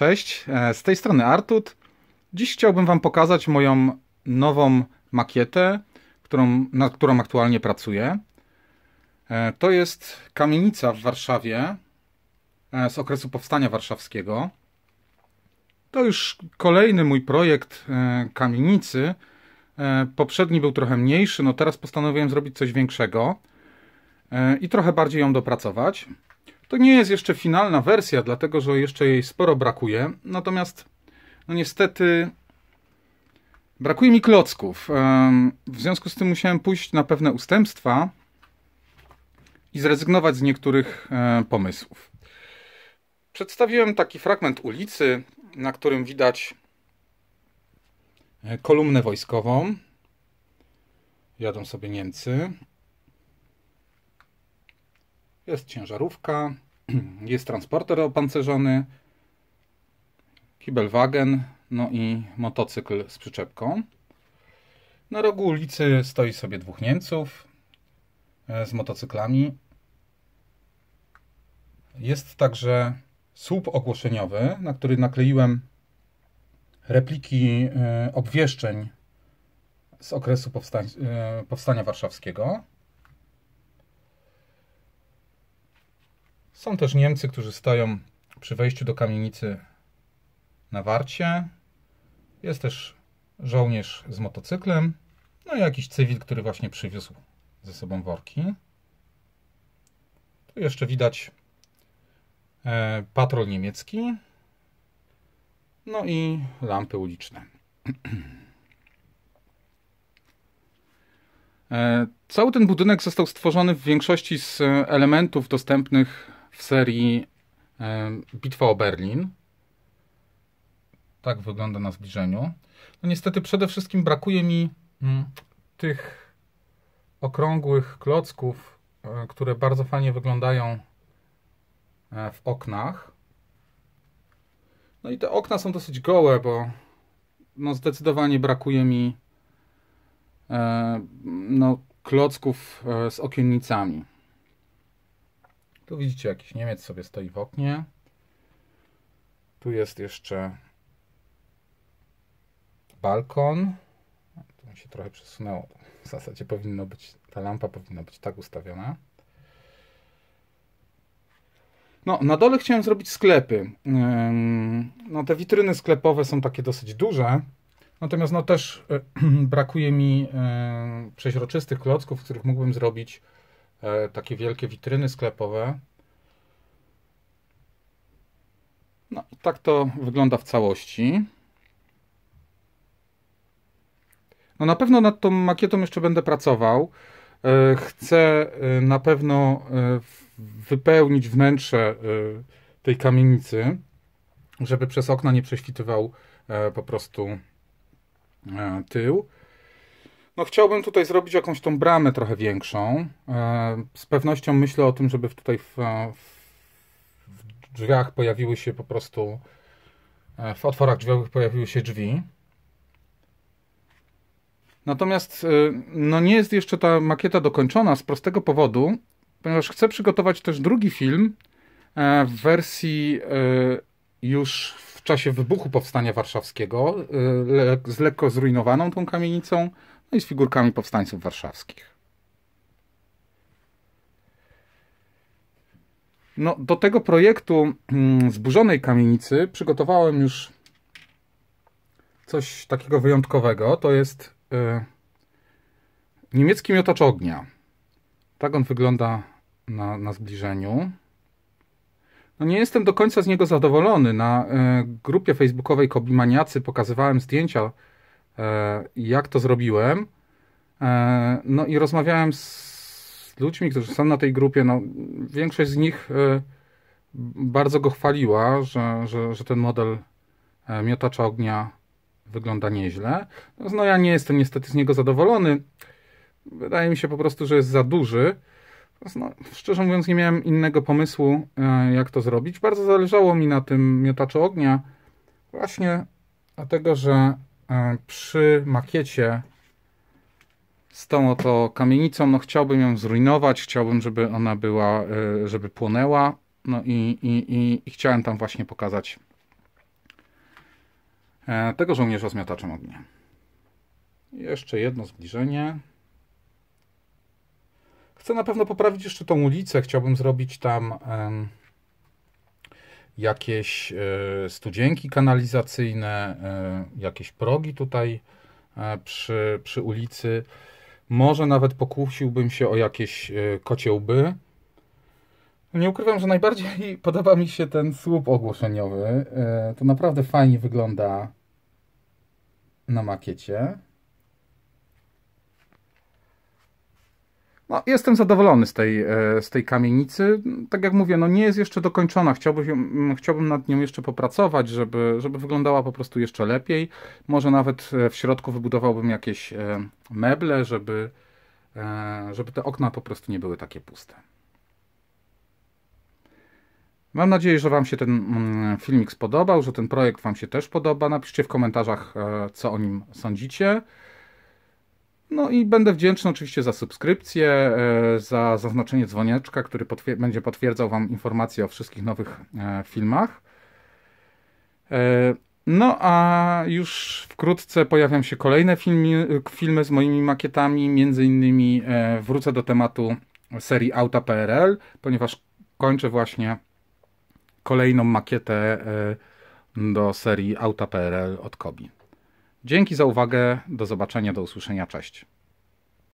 Cześć, e, z tej strony Artut. Dziś chciałbym Wam pokazać moją nową makietę, którą, nad którą aktualnie pracuję. E, to jest kamienica w Warszawie e, z okresu Powstania Warszawskiego. To już kolejny mój projekt kamienicy. Poprzedni był trochę mniejszy, no teraz postanowiłem zrobić coś większego i trochę bardziej ją dopracować. To nie jest jeszcze finalna wersja, dlatego że jeszcze jej sporo brakuje. Natomiast, no niestety, brakuje mi klocków. W związku z tym musiałem pójść na pewne ustępstwa i zrezygnować z niektórych e, pomysłów. Przedstawiłem taki fragment ulicy, na którym widać e, kolumnę wojskową. Jadą sobie Niemcy. Jest ciężarówka, jest transporter opancerzony, kibelwagen, no i motocykl z przyczepką. Na rogu ulicy stoi sobie dwóch Niemców e, z motocyklami. Jest także słup ogłoszeniowy, na który nakleiłem repliki e, obwieszczeń z okresu powstań, e, powstania warszawskiego. Są też Niemcy, którzy stoją przy wejściu do kamienicy na warcie. Jest też żołnierz z motocyklem, no i jakiś cywil, który właśnie przywiózł ze sobą worki. Tu jeszcze widać e, patrol niemiecki, no i lampy uliczne. E, cały ten budynek został stworzony w większości z elementów dostępnych w serii Bitwa o Berlin. Tak wygląda na zbliżeniu. No niestety przede wszystkim brakuje mi mm, tych okrągłych klocków, e, które bardzo fajnie wyglądają e, w oknach. No i te okna są dosyć gołe, bo no zdecydowanie brakuje mi e, no, klocków z okiennicami. Tu widzicie, jakiś Niemiec sobie stoi w oknie. Tu jest jeszcze balkon. Tu mi się trochę przesunęło. W zasadzie powinno być, ta lampa powinna być tak ustawiona. No, na dole chciałem zrobić sklepy. No, te witryny sklepowe są takie dosyć duże. Natomiast no też e, brakuje mi e, przeźroczystych klocków, w których mógłbym zrobić E, takie wielkie witryny sklepowe. No i tak to wygląda w całości. No na pewno nad tą makietą jeszcze będę pracował. E, chcę e, na pewno wypełnić wnętrze tej kamienicy, żeby przez okna nie prześwitywał po prostu tył. No chciałbym tutaj zrobić jakąś tą bramę trochę większą. E, z pewnością myślę o tym, żeby tutaj w, e, w drzwiach pojawiły się po prostu, e, w otworach drzwiowych pojawiły się drzwi. Natomiast no nie jest jeszcze ta makieta dokończona z prostego powodu, ponieważ chcę przygotować też drugi film w wersji już w czasie wybuchu Powstania Warszawskiego, z lekko zrujnowaną tą kamienicą, no i z figurkami powstańców warszawskich. No, do tego projektu mm, Zburzonej Kamienicy przygotowałem już coś takiego wyjątkowego. To jest yy, niemiecki miotacz ognia. Tak on wygląda na, na zbliżeniu. No nie jestem do końca z niego zadowolony. Na y, grupie facebookowej Kobimaniacy pokazywałem zdjęcia E, jak to zrobiłem. E, no i rozmawiałem z ludźmi, którzy są na tej grupie. No, większość z nich e, bardzo go chwaliła, że, że, że ten model miotacza ognia wygląda nieźle. No, no ja nie jestem niestety z niego zadowolony. Wydaje mi się po prostu, że jest za duży. No, szczerze mówiąc, nie miałem innego pomysłu, jak to zrobić. Bardzo zależało mi na tym miotaczu ognia, właśnie dlatego, że E, przy makiecie z tą oto kamienicą, no chciałbym ją zrujnować, chciałbym, żeby ona była, e, żeby płonęła, no i, i, i, i chciałem tam właśnie pokazać e, tego żołnierza z miotaczem ognia. Jeszcze jedno zbliżenie. Chcę na pewno poprawić jeszcze tą ulicę, chciałbym zrobić tam jakieś e, studzienki kanalizacyjne, e, jakieś progi tutaj e, przy, przy ulicy. Może nawet pokusiłbym się o jakieś kociołby. Nie ukrywam, że najbardziej podoba mi się ten słup ogłoszeniowy. To naprawdę fajnie wygląda na makiecie. No, jestem zadowolony z tej, e, z tej kamienicy. Tak jak mówię, no nie jest jeszcze dokończona. Chciałbym, chciałbym nad nią jeszcze popracować, żeby, żeby wyglądała po prostu jeszcze lepiej. Może nawet e, w środku wybudowałbym jakieś e, meble, żeby, żeby te okna po prostu nie były takie puste. Mam nadzieję, że Wam się ten mm, filmik spodobał, że ten projekt Wam się też podoba. Napiszcie w komentarzach, co o nim sądzicie. No i będę wdzięczny oczywiście za subskrypcję, e, za zaznaczenie dzwoneczka, który potwier będzie potwierdzał Wam informacje o wszystkich nowych e, filmach. E, no a już wkrótce pojawią się kolejne filmy, filmy z moimi makietami, między innymi wrócę do tematu serii Auta.pl, ponieważ kończę właśnie kolejną makietę do serii Auta.pl od Kobi. Dzięki za uwagę, do zobaczenia, do usłyszenia, cześć.